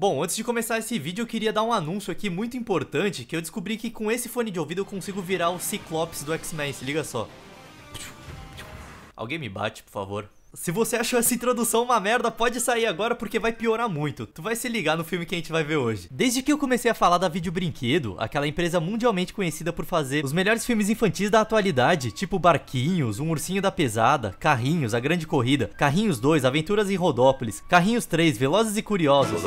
Bom, antes de começar esse vídeo eu queria dar um anúncio aqui muito importante que eu descobri que com esse fone de ouvido eu consigo virar o Ciclopes do X-Men, se liga só. Alguém me bate, por favor. Se você achou essa introdução uma merda, pode sair agora porque vai piorar muito. Tu vai se ligar no filme que a gente vai ver hoje. Desde que eu comecei a falar da Vídeo Brinquedo, aquela empresa mundialmente conhecida por fazer os melhores filmes infantis da atualidade, tipo Barquinhos, Um Ursinho da Pesada, Carrinhos, A Grande Corrida, Carrinhos 2, Aventuras em Rodópolis, Carrinhos 3, Velozes e Curiosos,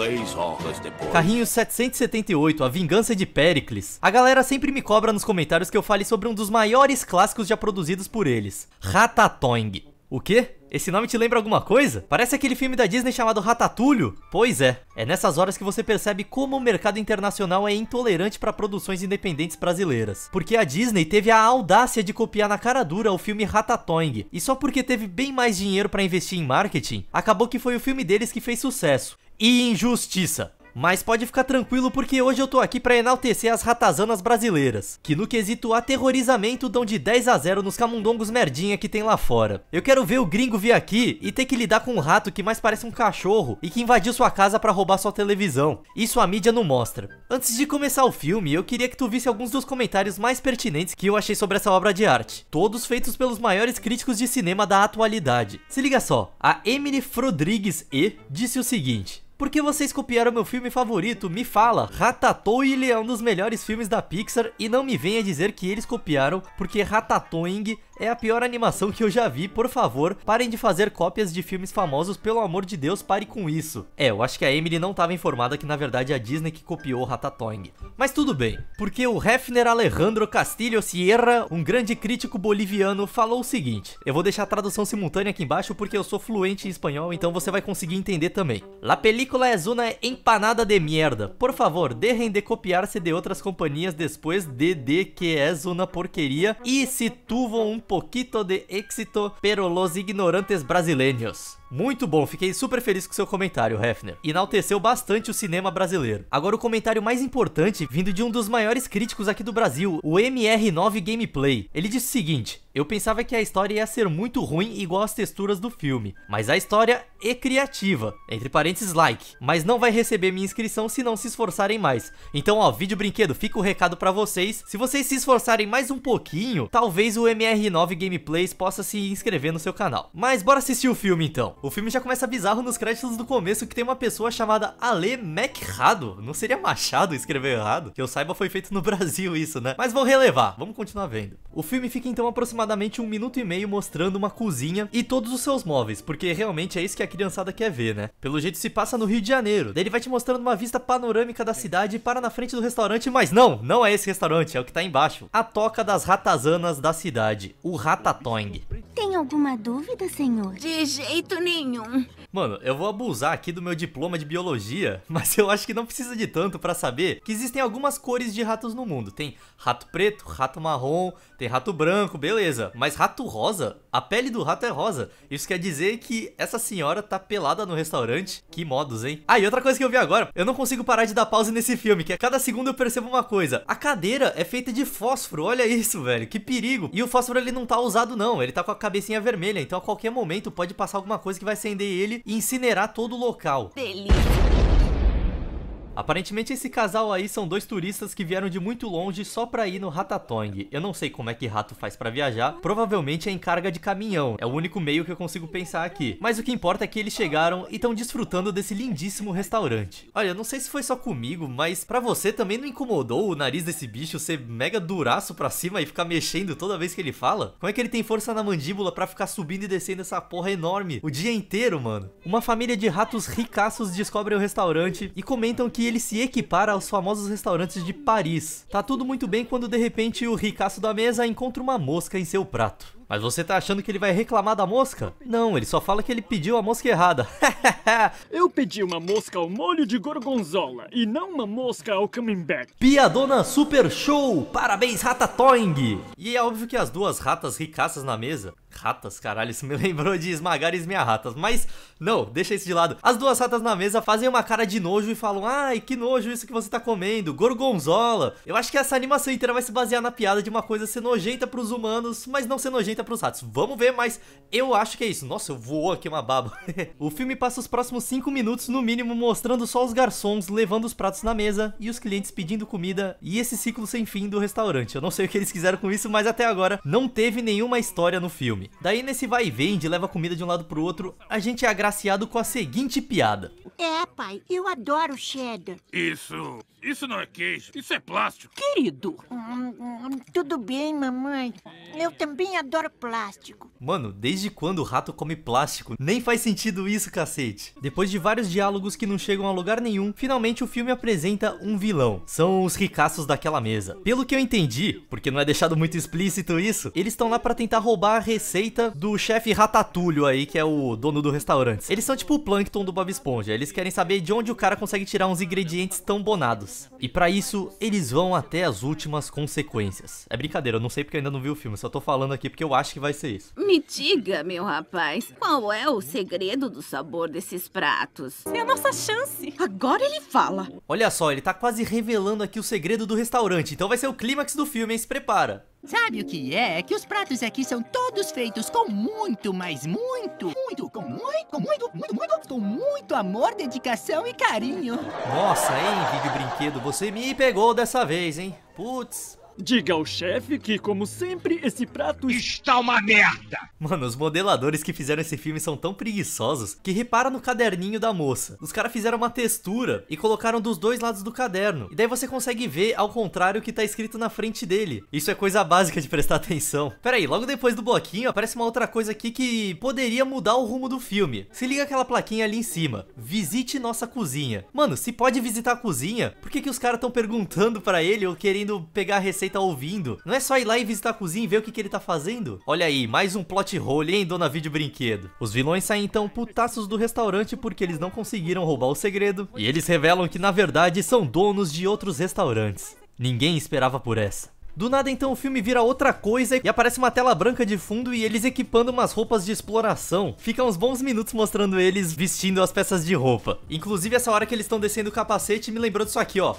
Carrinhos 778, A Vingança de Pericles. A galera sempre me cobra nos comentários que eu fale sobre um dos maiores clássicos já produzidos por eles, Ratatouille. O quê? Esse nome te lembra alguma coisa? Parece aquele filme da Disney chamado Ratatulho? Pois é, é nessas horas que você percebe como o mercado internacional é intolerante para produções independentes brasileiras. Porque a Disney teve a audácia de copiar na cara dura o filme Ratatouille, e só porque teve bem mais dinheiro para investir em marketing, acabou que foi o filme deles que fez sucesso. E injustiça. Mas pode ficar tranquilo porque hoje eu tô aqui para enaltecer as ratazanas brasileiras, que no quesito aterrorizamento dão de 10 a 0 nos camundongos merdinha que tem lá fora. Eu quero ver o gringo vir aqui e ter que lidar com um rato que mais parece um cachorro e que invadiu sua casa para roubar sua televisão. Isso a mídia não mostra. Antes de começar o filme, eu queria que tu visse alguns dos comentários mais pertinentes que eu achei sobre essa obra de arte, todos feitos pelos maiores críticos de cinema da atualidade. Se liga só, a Emily Rodrigues E disse o seguinte: porque vocês copiaram meu filme favorito, me fala. Ratatouille é um dos melhores filmes da Pixar e não me venha dizer que eles copiaram, porque Ratatouille é a pior animação que eu já vi, por favor, parem de fazer cópias de filmes famosos, pelo amor de Deus, pare com isso. É, eu acho que a Emily não estava informada que na verdade é a Disney que copiou Ratatouille. Mas tudo bem, porque o Hefner Alejandro Castilho Sierra, um grande crítico boliviano, falou o seguinte, eu vou deixar a tradução simultânea aqui embaixo porque eu sou fluente em espanhol, então você vai conseguir entender também. La película película é uma empanada de merda. Por favor, deixem de copiar-se de outras companhias depois de, de que é uma porqueria e se tuvo um pouquito de éxito pero los ignorantes brasileños. Muito bom, fiquei super feliz com seu comentário, Hefner. Enalteceu bastante o cinema brasileiro. Agora o comentário mais importante, vindo de um dos maiores críticos aqui do Brasil, o MR9 Gameplay. Ele disse o seguinte, eu pensava que a história ia ser muito ruim igual as texturas do filme, mas a história é criativa, entre parênteses like, mas não vai receber minha inscrição se não se esforçarem mais. Então ó, vídeo brinquedo, fica o recado pra vocês, se vocês se esforçarem mais um pouquinho, talvez o MR9 Gameplays possa se inscrever no seu canal. Mas bora assistir o filme então. O filme já começa bizarro nos créditos do começo que tem uma pessoa chamada Ale Machado. Não seria Machado escrever errado? Que eu saiba foi feito no Brasil isso, né? Mas vou relevar, vamos continuar vendo. O filme fica então aproximadamente um minuto e meio mostrando uma cozinha e todos os seus móveis, porque realmente é isso que a criançada quer ver, né? Pelo jeito se passa no Rio de Janeiro. Daí ele vai te mostrando uma vista panorâmica da cidade e para na frente do restaurante, mas não, não é esse restaurante, é o que tá embaixo. A toca das ratazanas da cidade, o Ratatong. Tem alguma dúvida, senhor? De jeito nenhum. Mano, eu vou abusar aqui do meu diploma de biologia, mas eu acho que não precisa de tanto para saber que existem algumas cores de ratos no mundo. Tem rato preto, rato marrom, tem rato branco, beleza. Mas rato rosa? A pele do rato é rosa. Isso quer dizer que essa senhora tá pelada no restaurante. Que modos, hein? Ah, e outra coisa que eu vi agora. Eu não consigo parar de dar pausa nesse filme, que a é cada segundo eu percebo uma coisa. A cadeira é feita de fósforo. Olha isso, velho. Que perigo. E o fósforo, ele não tá usado, não. Ele tá com a cabecinha vermelha. Então, a qualquer momento, pode passar alguma coisa que vai acender ele e incinerar todo o local. Delícia! Aparentemente esse casal aí são dois turistas que vieram de muito longe só pra ir no Ratatong. Eu não sei como é que rato faz pra viajar, provavelmente é em carga de caminhão, é o único meio que eu consigo pensar aqui. Mas o que importa é que eles chegaram e estão desfrutando desse lindíssimo restaurante. Olha, eu não sei se foi só comigo, mas pra você também não incomodou o nariz desse bicho ser mega duraço pra cima e ficar mexendo toda vez que ele fala? Como é que ele tem força na mandíbula pra ficar subindo e descendo essa porra enorme o dia inteiro, mano? Uma família de ratos ricaços descobre o restaurante e comentam que ele se equipara aos famosos restaurantes de Paris. Tá tudo muito bem quando de repente o ricaço da mesa encontra uma mosca em seu prato. Mas você tá achando que ele vai reclamar da mosca? Não, ele só fala que ele pediu a mosca errada. Eu pedi uma mosca ao molho de gorgonzola e não uma mosca ao camembert. Piadona Super Show! Parabéns, Rata Toing! E é óbvio que as duas ratas ricaças na mesa Ratas, caralho, isso me lembrou de esmagar as minhas ratas. Mas, não, deixa isso de lado. As duas ratas na mesa fazem uma cara de nojo e falam: Ai, que nojo isso que você tá comendo, gorgonzola. Eu acho que essa animação inteira vai se basear na piada de uma coisa ser nojenta pros humanos, mas não ser nojenta pros ratos. Vamos ver, mas eu acho que é isso. Nossa, eu voou aqui uma baba. o filme passa os próximos 5 minutos, no mínimo, mostrando só os garçons levando os pratos na mesa e os clientes pedindo comida e esse ciclo sem fim do restaurante. Eu não sei o que eles quiseram com isso, mas até agora não teve nenhuma história no filme. Daí nesse vai e de leva comida de um lado pro outro, a gente é agraciado com a seguinte piada. É, pai, eu adoro cheddar. Isso, isso não é queijo, isso é plástico. Querido. Hum, hum, tudo bem, mamãe. Eu também adoro plástico. Mano, desde quando o rato come plástico? Nem faz sentido isso, cacete. Depois de vários diálogos que não chegam a lugar nenhum, finalmente o filme apresenta um vilão. São os ricaços daquela mesa. Pelo que eu entendi, porque não é deixado muito explícito isso, eles estão lá para tentar roubar a receita receita do chefe Ratatulho aí, que é o dono do restaurante. Eles são tipo o Plankton do Bob Esponja. Eles querem saber de onde o cara consegue tirar uns ingredientes tão bonados. E para isso, eles vão até as últimas consequências. É brincadeira, eu não sei porque eu ainda não vi o filme, só tô falando aqui porque eu acho que vai ser isso. Me diga, meu rapaz, qual é o segredo do sabor desses pratos? É a nossa chance. Agora ele fala. Olha só, ele tá quase revelando aqui o segredo do restaurante, então vai ser o clímax do filme, hein? Se prepara. Sabe o que é? é? Que os pratos aqui são todos feitos com muito, mas muito, muito, com muito, com muito, muito, muito, com muito amor, dedicação e carinho. Nossa, hein, vídeo brinquedo, você me pegou dessa vez, hein? Putz, Diga ao chefe que, como sempre, esse prato está uma merda! Mano, os modeladores que fizeram esse filme são tão preguiçosos que repara no caderninho da moça. Os caras fizeram uma textura e colocaram dos dois lados do caderno. E daí você consegue ver ao contrário o que tá escrito na frente dele. Isso é coisa básica de prestar atenção. Pera aí, logo depois do bloquinho aparece uma outra coisa aqui que poderia mudar o rumo do filme. Se liga aquela plaquinha ali em cima. Visite nossa cozinha. Mano, se pode visitar a cozinha, por que, que os caras estão perguntando para ele ou querendo pegar a receita você tá ouvindo. Não é só ir lá e visitar a cozinha e ver o que, que ele tá fazendo? Olha aí, mais um plot hole, hein, dona vídeo brinquedo. Os vilões saem então putaços do restaurante porque eles não conseguiram roubar o segredo. E eles revelam que na verdade são donos de outros restaurantes. Ninguém esperava por essa. Do nada então o filme vira outra coisa e aparece uma tela branca de fundo e eles equipando umas roupas de exploração. Fica uns bons minutos mostrando eles vestindo as peças de roupa. Inclusive essa hora que eles estão descendo o capacete me lembrou disso aqui ó.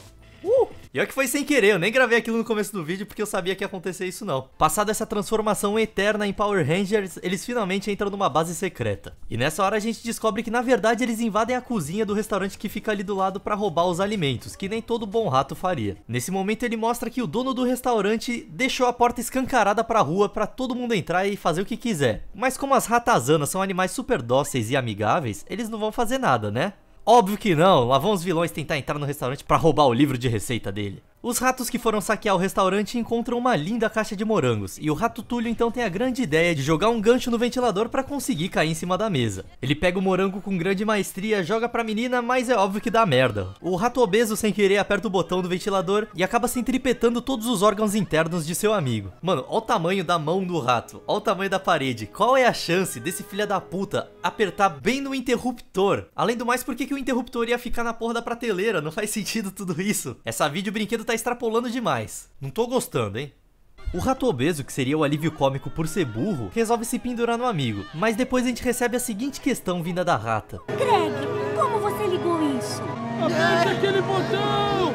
E olha que foi sem querer, eu nem gravei aquilo no começo do vídeo porque eu sabia que ia acontecer isso não. Passada essa transformação eterna em Power Rangers, eles finalmente entram numa base secreta. E nessa hora a gente descobre que na verdade eles invadem a cozinha do restaurante que fica ali do lado para roubar os alimentos, que nem todo bom rato faria. Nesse momento ele mostra que o dono do restaurante deixou a porta escancarada pra rua para todo mundo entrar e fazer o que quiser. Mas como as ratazanas são animais super dóceis e amigáveis, eles não vão fazer nada, né? Óbvio que não, lá vão os vilões tentar entrar no restaurante para roubar o livro de receita dele. Os ratos que foram saquear o restaurante encontram uma linda caixa de morangos, e o rato Túlio então tem a grande ideia de jogar um gancho no ventilador para conseguir cair em cima da mesa. Ele pega o morango com grande maestria, joga pra menina, mas é óbvio que dá merda. O rato obeso sem querer aperta o botão do ventilador e acaba se entripetando todos os órgãos internos de seu amigo. Mano, olha o tamanho da mão do rato, olha o tamanho da parede. Qual é a chance desse filho da puta apertar bem no interruptor? Além do mais, por que, que o interruptor ia ficar na porra da prateleira? Não faz sentido tudo isso. Essa vídeo brinquedo tá Tá extrapolando demais. Não tô gostando, hein? O rato obeso, que seria o alívio cômico por ser burro, resolve se pendurar no amigo. Mas depois a gente recebe a seguinte questão vinda da rata. Greg, como você ligou isso? Aperta aquele botão!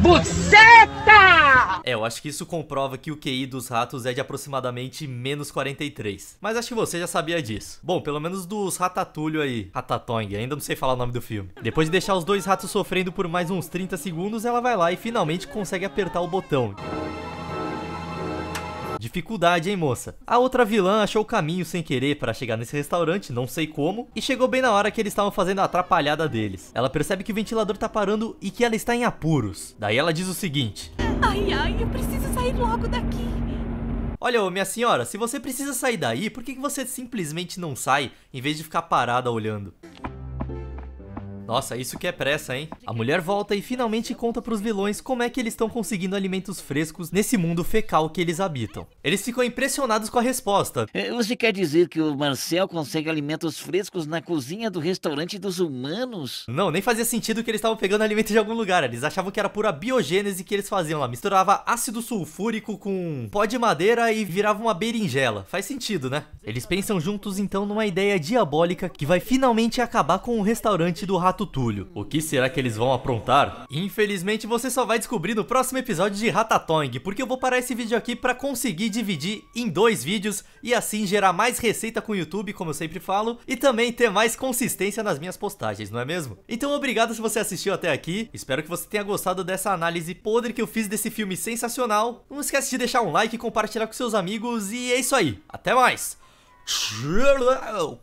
Buceta! É, eu acho que isso comprova que o QI dos ratos é de aproximadamente menos 43. Mas acho que você já sabia disso. Bom, pelo menos dos ratatulho aí. Ratatong, ainda não sei falar o nome do filme. Depois de deixar os dois ratos sofrendo por mais uns 30 segundos, ela vai lá e finalmente consegue apertar o botão. Dificuldade, hein, moça? A outra vilã achou o caminho sem querer para chegar nesse restaurante, não sei como, e chegou bem na hora que eles estavam fazendo a atrapalhada deles. Ela percebe que o ventilador tá parando e que ela está em apuros. Daí ela diz o seguinte: Ai, ai, eu preciso sair logo daqui. Olha, ô, minha senhora, se você precisa sair daí, por que você simplesmente não sai em vez de ficar parada olhando? Nossa, isso que é pressa, hein? A mulher volta e finalmente conta pros vilões como é que eles estão conseguindo alimentos frescos nesse mundo fecal que eles habitam. Eles ficam impressionados com a resposta. É, você quer dizer que o Marcel consegue alimentos frescos na cozinha do restaurante dos humanos? Não, nem fazia sentido que eles estavam pegando alimento de algum lugar. Eles achavam que era pura biogênese que eles faziam lá. Misturava ácido sulfúrico com pó de madeira e virava uma berinjela. Faz sentido, né? Eles pensam juntos então numa ideia diabólica que vai finalmente acabar com o restaurante do rato Rato Túlio. O que será que eles vão aprontar? Infelizmente você só vai descobrir no próximo episódio de Ratatouille. porque eu vou parar esse vídeo aqui para conseguir dividir em dois vídeos e assim gerar mais receita com o YouTube, como eu sempre falo, e também ter mais consistência nas minhas postagens, não é mesmo? Então obrigado se você assistiu até aqui, espero que você tenha gostado dessa análise podre que eu fiz desse filme sensacional. Não esquece de deixar um like, compartilhar com seus amigos e é isso aí, até mais! Tchau!